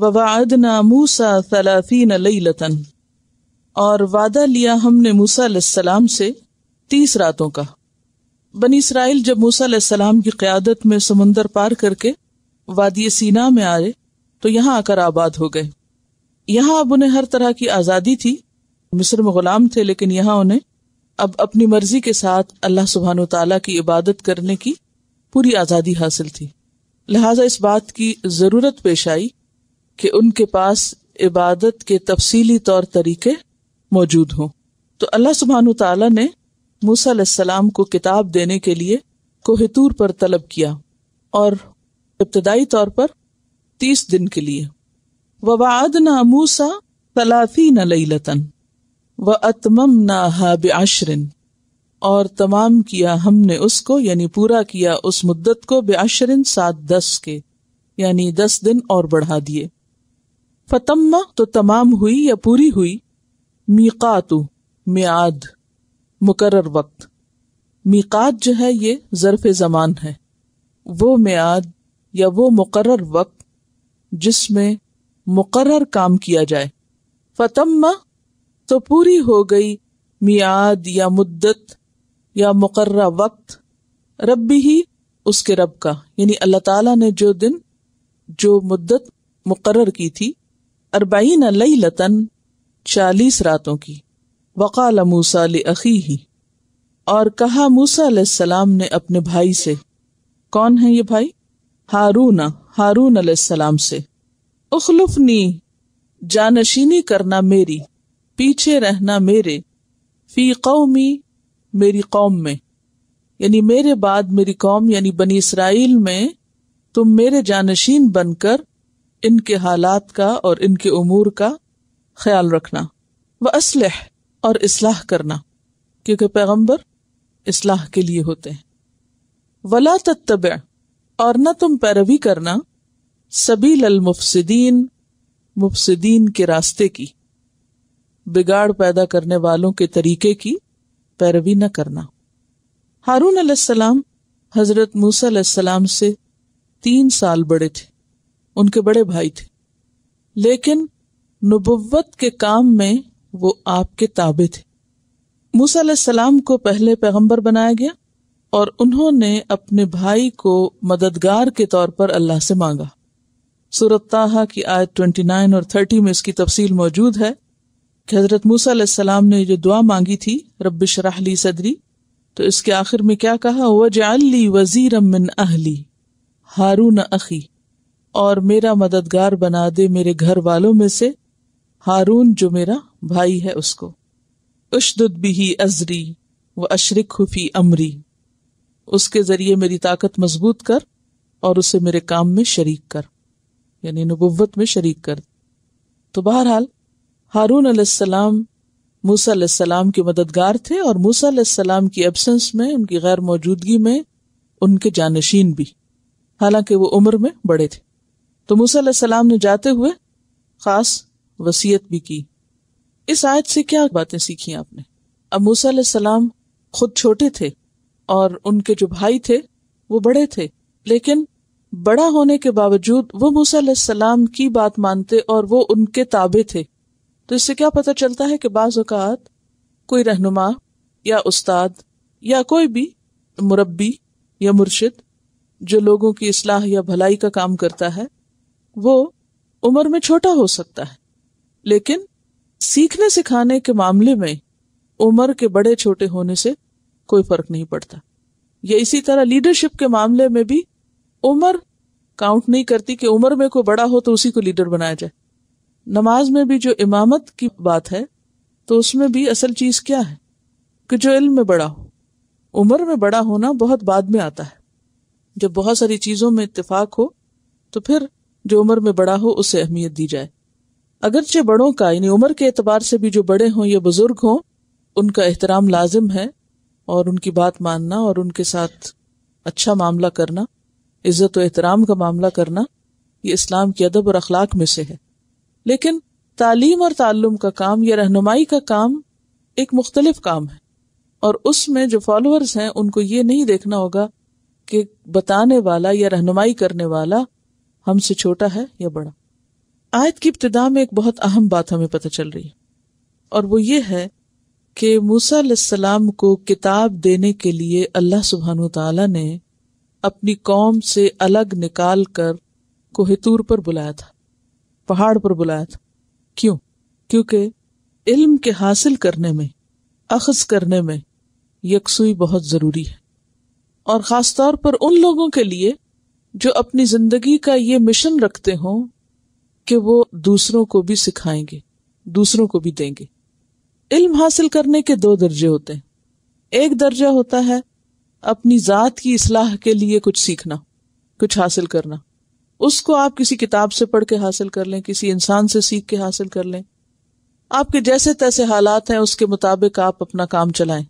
ववादना मूसा तलाफीन लतन और वादा लिया हमने मूसा से तीस रातों का बनी इसराइल जब मूसा सलाम की क्यादत में समुन्दर पार करके वादिय सीना में आए तो यहाँ आकर आबाद हो गए यहाँ अब उन्हें हर तरह की आज़ादी थी मिस्र में गुलाम थे लेकिन यहाँ उन्हें अब अपनी मर्जी के साथ अल्लाह सुबहान तला की इबादत करने की पूरी आज़ादी हासिल थी लिहाजा इस बात की ज़रूरत पेश आई कि उनके पास इबादत के तफसीली तौर तरीके मौजूद हों तो अल्लाह सुबहान तला ने मूसा को किताब देने के लिए कोहितूर पर तलब किया और इब्तदाई तौर पर तीस दिन के लिए वबाद न मूसा तलाफी न लतन व अतम न हाब आश्रिन और तमाम किया हमने उसको यानी पूरा किया उस मुद्दत को आश्रिन सात दस के यानी दस दिन और बढ़ा दिए फतम तो तमाम हुई या पूरी हुई मीकातु मियाद मुकर वक्त मीकात जो है ये ज़रफ़ ज़मान है वो मियाद या वो मुकर वक्त जिसमें मुकर काम किया जाए फतम्मा तो पूरी हो गई मियाद या मुद्दत या मुकर वक्त रब भी ही उसके रब का यानी अल्लाह ताला ने जो दिन जो मुद्दत मुकर की थी लई लतन चालीस रातों की वकाल मूसा अखी ही और कहा मूसा सलाम ने अपने भाई से कौन है ये भाई हारून हारून सलाम से उखलुफनी जानशीनी करना मेरी पीछे रहना मेरे फी कौमी मेरी कौम में यानी मेरे बाद मेरी कौम यानी बनी इसराइल में तुम मेरे जानशीन बनकर इनके हालात का और इनके उमूर का ख्याल रखना व असलह और इसलाह करना क्योंकि पैगम्बर इसलाह के लिए होते हैं वला तत्तब और न तुम पैरवी करना सभी लल मुफसदीन मुफसदीन के रास्ते की बिगाड़ पैदा करने वालों के तरीके की पैरवी न करना हारून अलैहिस्सलाम हजरत मूसा अलैहिस्सलाम से तीन साल बड़े थे उनके बड़े भाई थे लेकिन नबुवत के काम में वो आपके ताबे थे मूसा सलाम को पहले पैगंबर बनाया गया और उन्होंने अपने भाई को मददगार के तौर पर अल्लाह से मांगा सूरताहा की आयत 29 और 30 में इसकी तफसील मौजूद है कि हजरत मूसा सलाम ने जो दुआ मांगी थी रबिश राहली सदरी तो इसके आखिर में क्या कहा वजाली वजीर मिन अहली हारून अखी और मेरा मददगार बना दे मेरे घर वालों में से हारून जो मेरा भाई है उसको उशदुद बिही अजरी व अशरक हुफी अमरी उसके जरिए मेरी ताकत मजबूत कर और उसे मेरे काम में शरीक कर यानी नबुवत में शरीक कर तो बहरहाल हारून अलैहिस्सलाम मूसा अलैहिस्सलाम के मददगार थे और मूसा अलैहिस्सलाम की एब्सेंस में उनकी गैर मौजूदगी में उनके जानशीन भी हालांकि वो उम्र में बड़े थे तो मूसा सलाम ने जाते हुए खास वसीयत भी की इस आयत से क्या बातें सीखी आपने अब मूसा सलाम खुद छोटे थे और उनके जो भाई थे वो बड़े थे लेकिन बड़ा होने के बावजूद वो मूसा सलाम की बात मानते और वो उनके ताबे थे तो इससे क्या पता चलता है कि बाज़ कोई रहनुमा या उस्ताद या कोई भी मुरबी या मुर्शिद जो लोगों की असलाह या भलाई का काम करता है वो उम्र में छोटा हो सकता है लेकिन सीखने सिखाने के मामले में उम्र के बड़े छोटे होने से कोई फर्क नहीं पड़ता या इसी तरह लीडरशिप के मामले में भी उम्र काउंट नहीं करती कि उम्र में कोई बड़ा हो तो उसी को लीडर बनाया जाए नमाज में भी जो इमामत की बात है तो उसमें भी असल चीज क्या है कि जो इल्म में बड़ा हो उम्र में बड़ा होना बहुत बाद में आता है जब बहुत सारी चीजों में इतफाक हो तो फिर जो उम्र में बड़ा हो उसे अहमियत दी जाए अगरचे बड़ों का यानी उम्र के एतबार से भी जो बड़े हों या बुजुर्ग हों उनका एहतराम लाजिम है और उनकी बात मानना और उनके साथ अच्छा मामला करना इज्जत और एहतराम का मामला करना ये इस्लाम की अदब और अखलाक में से है लेकिन तालीम और तालुम का काम या रहनुमाई का काम एक मुख्तलिफ काम है और उसमें जो फॉलोअर्स हैं उनको ये नहीं देखना होगा कि बताने वाला या रहनुमाई करने वाला हमसे छोटा है या बड़ा आयत की इब्तदा में एक बहुत अहम बात हमें पता चल रही है और वो ये है कि मूसा को किताब देने के लिए अल्लाह सुबहान तला ने अपनी कौम से अलग निकाल कर कोहतूर पर बुलाया था पहाड़ पर बुलाया था क्यों क्योंकि इल्म के हासिल करने में अखज करने में यकसुई बहुत जरूरी है और ख़ासतौर पर उन लोगों के लिए जो अपनी जिंदगी का ये मिशन रखते हों कि वो दूसरों को भी सिखाएंगे दूसरों को भी देंगे इल्म हासिल करने के दो दर्जे होते हैं एक दर्जा होता है अपनी जात की इसलाह के लिए कुछ सीखना कुछ हासिल करना उसको आप किसी किताब से पढ़ के हासिल कर लें किसी इंसान से सीख के हासिल कर लें आपके जैसे तैसे हालात हैं उसके मुताबिक आप अपना काम चलाएं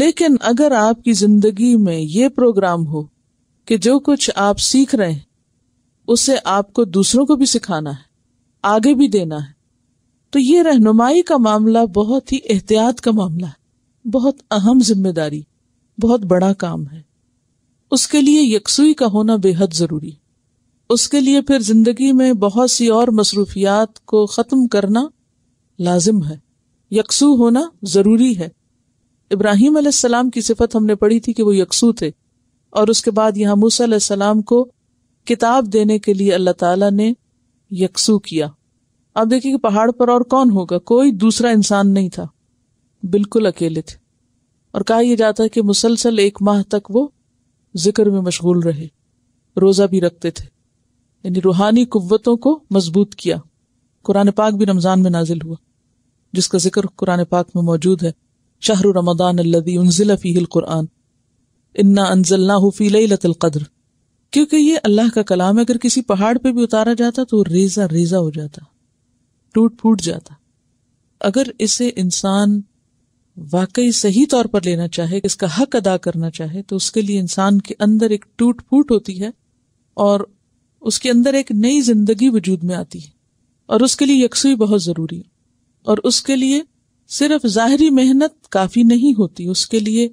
लेकिन अगर आपकी जिंदगी में ये प्रोग्राम हो कि जो कुछ आप सीख रहे हैं उसे आपको दूसरों को भी सिखाना है आगे भी देना है तो ये रहनुमाई का मामला बहुत ही एहतियात का मामला है बहुत अहम जिम्मेदारी बहुत बड़ा काम है उसके लिए यकसुई का होना बेहद जरूरी उसके लिए फिर जिंदगी में बहुत सी और मसरूफियात को ख़त्म करना लाजिम है यकसू होना जरूरी है इब्राहिम की सिफत हमने पढ़ी थी कि वो यकसू थे और उसके बाद यहाँ मूसा सलाम को किताब देने के लिए अल्लाह ताला ने यकसू किया अब देखिए कि पहाड़ पर और कौन होगा कोई दूसरा इंसान नहीं था बिल्कुल अकेले थे और कहा यह जाता है कि मुसलसल एक माह तक वो जिक्र में मशगूल रहे रोजा भी रखते थे यानी रूहानी कुतों को मजबूत किया कुरान पाक भी रमजान में नाजिल हुआ जिसका जिक्र कुरान पाक में मौजूद है शाहरु रमदान कुरान इन्ना अनजल्ला हुफी लतलकद्र क्योंकि ये अल्लाह का कलाम है अगर किसी पहाड़ पर भी उतारा जाता तो रेजा रेजा हो जाता टूट फूट जाता अगर इसे इंसान वाकई सही तौर पर लेना चाहे इसका हक अदा करना चाहे तो उसके लिए इंसान के अंदर एक टूट फूट होती है और उसके अंदर एक नई जिंदगी वजूद में आती है और उसके लिए यकसुई बहुत जरूरी है और उसके लिए सिर्फ जाहरी मेहनत काफी नहीं होती उसके लिए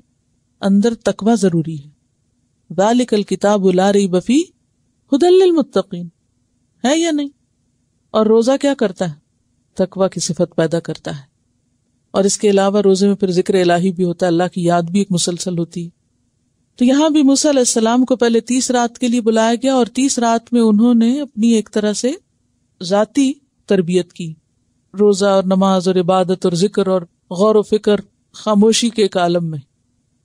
अंदर तकवा जरूरी है वालिकल किताब ला रही बफी हुदल्लमतकीन है या नहीं और रोज़ा क्या करता है तकवा की सिफत पैदा करता है और इसके अलावा रोज़े में फिर जिक्र इलाही भी होता है अल्लाह की याद भी एक मुसलसल होती है तो यहां भी मुसलम को पहले तीस रात के लिए बुलाया गया और तीस रात में उन्होंने अपनी एक तरह से जाति तरबियत की रोज़ा और नमाज और इबादत और जिक्र और गौर व फिक्र खामोशी के एक आलम में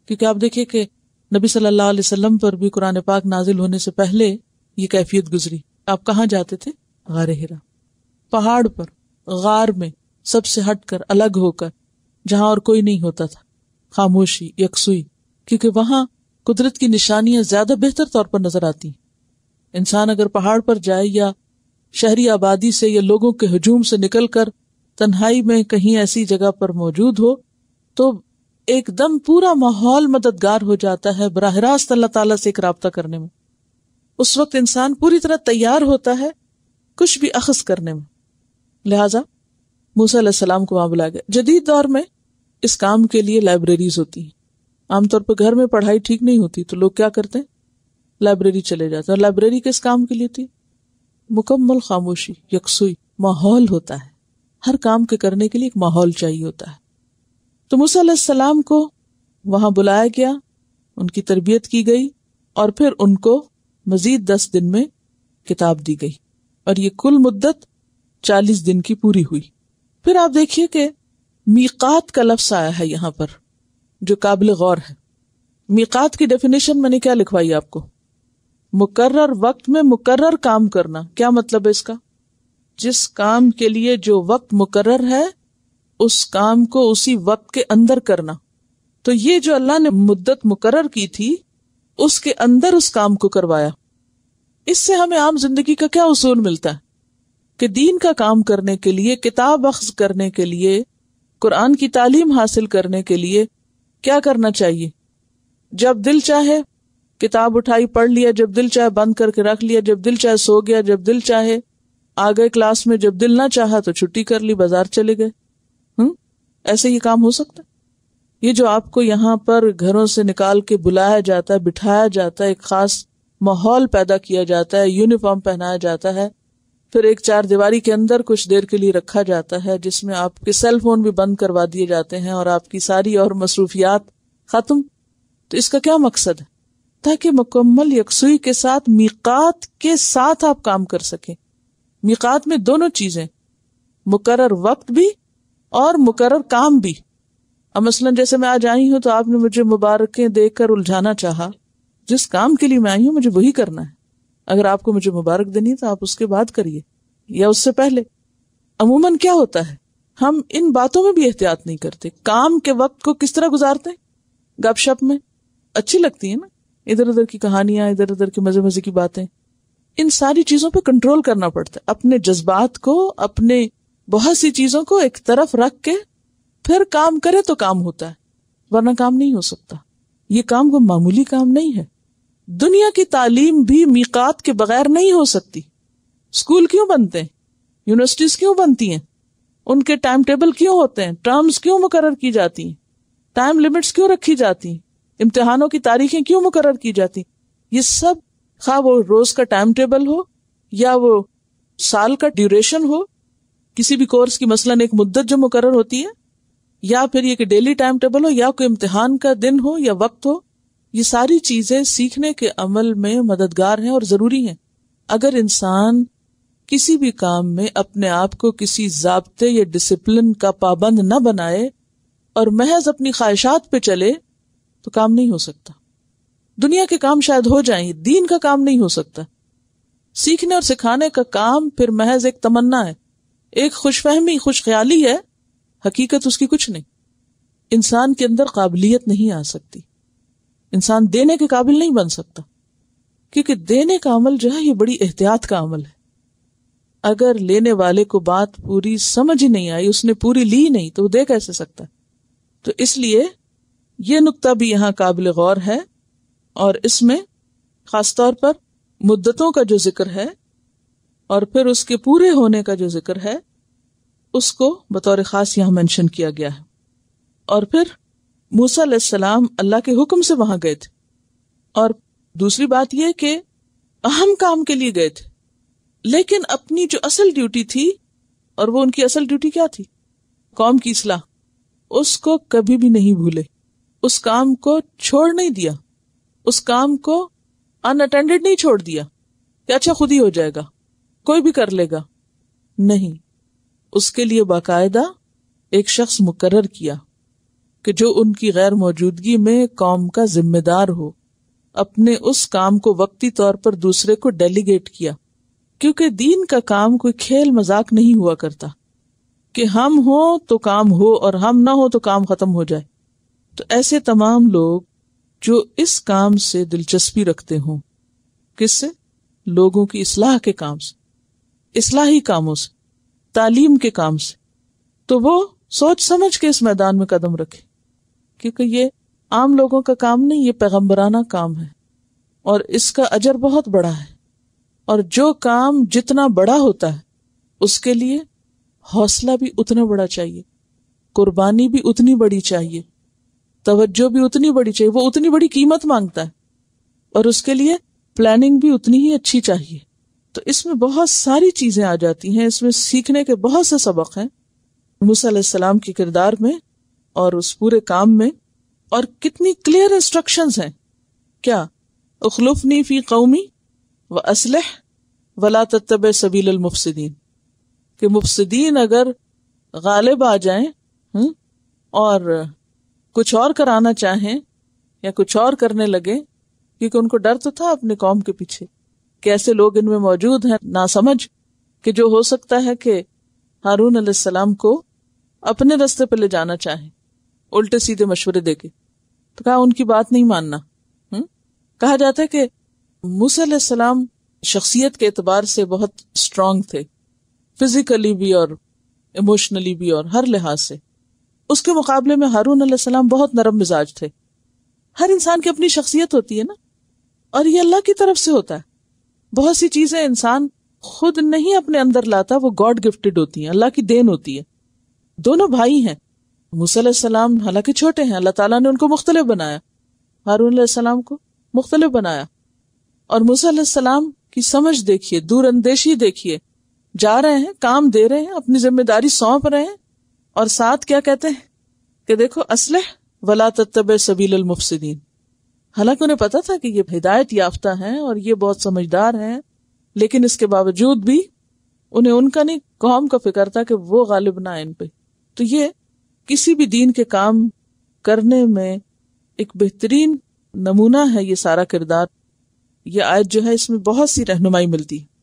क्योंकि आप देखिए कि नबी सल्लल्लाहु अलैहि वसल्लम पर भी कुरान पाक नाजिल होने से पहले ये कैफियत गुजरी आप कहाँ जाते थे गार हिरा पहाड़ पर गार में सबसे हटकर अलग होकर जहां और कोई नहीं होता था खामोशी यकसुई क्योंकि वहां कुदरत की निशानियां ज्यादा बेहतर तौर पर नजर आती हैं इंसान अगर पहाड़ पर जाए या शहरी आबादी से या लोगों के हजूम से निकलकर तन्हाई में कहीं ऐसी जगह पर मौजूद हो तो एकदम पूरा माहौल मददगार हो जाता है बरह रास्त अल्लाह तला से एक रबता करने में उस वक्त इंसान पूरी तरह तैयार होता है कुछ भी अखज करने में लिहाजा मूसा को वहां बुलाया गया जदीद दौर में इस काम के लिए लाइब्रेरीज होती हैं आमतौर पर घर में पढ़ाई ठीक नहीं होती तो लोग क्या करते हैं लाइब्रेरी चले जाते हैं लाइब्रेरी किस काम के लिए होती मुकम्मल खामोशी यकसुई माहौल होता है हर काम के करने के लिए एक माहौल चाहिए होता है तो मूसम को वहां बुलाया गया उनकी तरबियत की गई और फिर उनको मजीद दस दिन में किताब दी गई और ये कुल मुद्दत चालीस दिन की पूरी हुई फिर आप देखिए कि मीकात का लफ्स आया है यहां पर जो काबिल गौर है मीकात की डेफिनेशन मैंने क्या लिखवाई आपको मुकर्र वक्त में मुकर्र काम करना क्या मतलब है इसका जिस काम के लिए जो वक्त मुकर्र है उस काम को उसी वक्त के अंदर करना तो ये जो अल्लाह ने मुद्दत मुकर की थी उसके अंदर उस काम को करवाया इससे हमें आम जिंदगी का क्या उसूल मिलता है कि दीन का काम करने के लिए किताब अख्ज करने के लिए कुरान की तालीम हासिल करने के लिए क्या करना चाहिए जब दिल चाहे किताब उठाई पढ़ लिया जब दिल चाहे बंद करके रख लिया जब दिल चाहे सो गया जब दिल चाहे आ गए क्लास में जब दिल ना चाहा तो छुट्टी कर ली बाजार चले गए ऐसे ये काम हो सकता है ये जो आपको यहाँ पर घरों से निकाल के बुलाया जाता है बिठाया जाता है एक खास माहौल पैदा किया जाता है यूनिफॉर्म पहनाया जाता है फिर एक चार दीवारी के अंदर कुछ देर के लिए रखा जाता है जिसमें आपके सेल फोन भी बंद करवा दिए जाते हैं और आपकी सारी और मसरूफियात खत्म तो इसका क्या मकसद है ताकि मुकम्मल यकसुई के साथ मीकात के साथ आप काम कर सकें मीकात में दोनों चीजें मुकर वक्त भी और मुकर काम भी अब मसलन जैसे मैं आज आई हूं तो आपने मुझे मुबारकें देकर उलझाना चाहा जिस काम के लिए मैं आई हूं मुझे वही करना है अगर आपको मुझे मुबारक देनी है तो आप उसके बाद करिए या उससे पहले अमूमन क्या होता है हम इन बातों में भी एहतियात नहीं करते काम के वक्त को किस तरह गुजारते हैं गपशप में अच्छी लगती है ना इधर उधर की कहानियां इधर उधर के मजे मजे की बातें इन सारी चीजों पर कंट्रोल करना पड़ता है अपने जज्बात को अपने बहुत सी चीजों को एक तरफ रख के फिर काम करे तो काम होता है वरना काम नहीं हो सकता ये काम कोई मामूली काम नहीं है दुनिया की तालीम भी मीकात के बगैर नहीं हो सकती स्कूल क्यों बनते हैं यूनिवर्सिटीज क्यों बनती हैं उनके टाइम टेबल क्यों होते हैं टर्म्स क्यों मुकर की जाती हैं टाइम लिमिट्स क्यों रखी जाती हैं इम्तिहानों की तारीखें क्यों मुकर की जाती ये सब खा वो रोज का टाइम टेबल हो या वो साल का ड्यूरेशन हो किसी भी कोर्स की मसलन एक मुद्दत जो मुकर होती है या फिर ये कि डेली टाइम टेबल हो या कोई इम्तिहान का दिन हो या वक्त हो ये सारी चीजें सीखने के अमल में मददगार हैं और जरूरी हैं अगर इंसान किसी भी काम में अपने आप को किसी जबते या डिसिप्लिन का पाबंद न बनाए और महज अपनी ख्वाहिशात पे चले तो काम नहीं हो सकता दुनिया के काम शायद हो जाए दीन का काम नहीं हो सकता सीखने और सिखाने का काम फिर महज एक तमन्ना है एक खुशफहमी खुशख्याली है हकीकत उसकी कुछ नहीं इंसान के अंदर काबिलियत नहीं आ सकती इंसान देने के काबिल नहीं बन सकता क्योंकि देने का अमल जो है ये बड़ी एहतियात का अमल है अगर लेने वाले को बात पूरी समझ ही नहीं आई उसने पूरी ली नहीं तो वो दे कैसे सकता तो इसलिए यह नुकता भी यहाँ काबिल गौर है और इसमें खासतौर पर मुद्दतों का जो जिक्र है और फिर उसके पूरे होने का जो जिक्र है उसको बतौर खास यहां मेंशन किया गया है और फिर मूसा सलाम अल्लाह के हुक्म से वहां गए थे और दूसरी बात यह कि अहम काम के लिए गए थे लेकिन अपनी जो असल ड्यूटी थी और वो उनकी असल ड्यूटी क्या थी कौम की इसलाह उसको कभी भी नहीं भूले उस काम को छोड़ नहीं दिया उस काम को अनअटेंडेड नहीं छोड़ दिया कि अच्छा खुद ही हो जाएगा कोई भी कर लेगा नहीं उसके लिए बाकायदा एक शख्स मुकर किया कि जो उनकी गैर मौजूदगी में कौम का जिम्मेदार हो अपने उस काम को वक्ती तौर पर दूसरे को डेलीगेट किया क्योंकि दीन का काम कोई खेल मजाक नहीं हुआ करता कि हम हो तो काम हो और हम ना हो तो काम खत्म हो जाए तो ऐसे तमाम लोग जो इस काम से दिलचस्पी रखते हों किससे लोगों की इसलाह के काम से इसलाही कामों से तालीम के काम से तो वो सोच समझ के इस मैदान में कदम रखे क्योंकि ये आम लोगों का काम नहीं ये पैगम्बराना काम है और इसका अजर बहुत बड़ा है और जो काम जितना बड़ा होता है उसके लिए हौसला भी उतना बड़ा चाहिए कुर्बानी भी उतनी बड़ी चाहिए तवज्जो भी उतनी बड़ी चाहिए वो उतनी बड़ी कीमत मांगता है और उसके लिए प्लानिंग भी उतनी ही अच्छी चाहिए तो इसमें बहुत सारी चीजें आ जाती हैं इसमें सीखने के बहुत से सबक हैं मूसम के किरदार में और उस पूरे काम में और कितनी क्लियर इंस्ट्रक्शन हैं क्या उखलुफनी फी कौमी व असलह वला तब सबील के कि मुफसदीन अगर गालिब आ जाए हम्म, और कुछ और कराना चाहें या कुछ और करने लगे क्योंकि उनको डर तो था अपने कौम के पीछे कि ऐसे लोग इनमें मौजूद हैं ना समझ कि जो हो सकता है कि हारून अलैहिस्सलाम को अपने रास्ते पर ले जाना चाहे उल्टे सीधे मशवरे देके तो कहा उनकी बात नहीं मानना हुँ? कहा जाता है कि मूसम शख्सियत के एतबार से बहुत स्ट्रांग थे फिजिकली भी और इमोशनली भी और हर लिहाज से उसके मुकाबले में हारून अलैहिस्सलाम बहुत नरम मिजाज थे हर इंसान की अपनी शख्सियत होती है ना और ये अल्लाह की तरफ से होता है बहुत सी चीजें इंसान खुद नहीं अपने अंदर लाता वो गॉड गिफ्टेड होती हैं अल्लाह की देन होती है दोनों भाई हैं मुसलम हालांकि छोटे हैं अल्लाह ताला ने उनको मुख्तलिफ बनाया हारून सलाम को मुख्तलिफ बनाया और मुसलम की समझ देखिए दूरअंदेशी देखिए जा रहे हैं काम दे रहे हैं अपनी जिम्मेदारी सौंप रहे हैं और साथ क्या कहते हैं कि देखो असलह वला तब सबील मुफसदीन हालांकि उन्हें पता था कि ये हिदायत याफ्ता हैं और ये बहुत समझदार हैं लेकिन इसके बावजूद भी उन्हें उनका नहीं कौम का फिक्र था कि वो गालिब ना इन पे तो ये किसी भी दीन के काम करने में एक बेहतरीन नमूना है ये सारा किरदार ये आयत जो है इसमें बहुत सी रहनुमाई मिलती है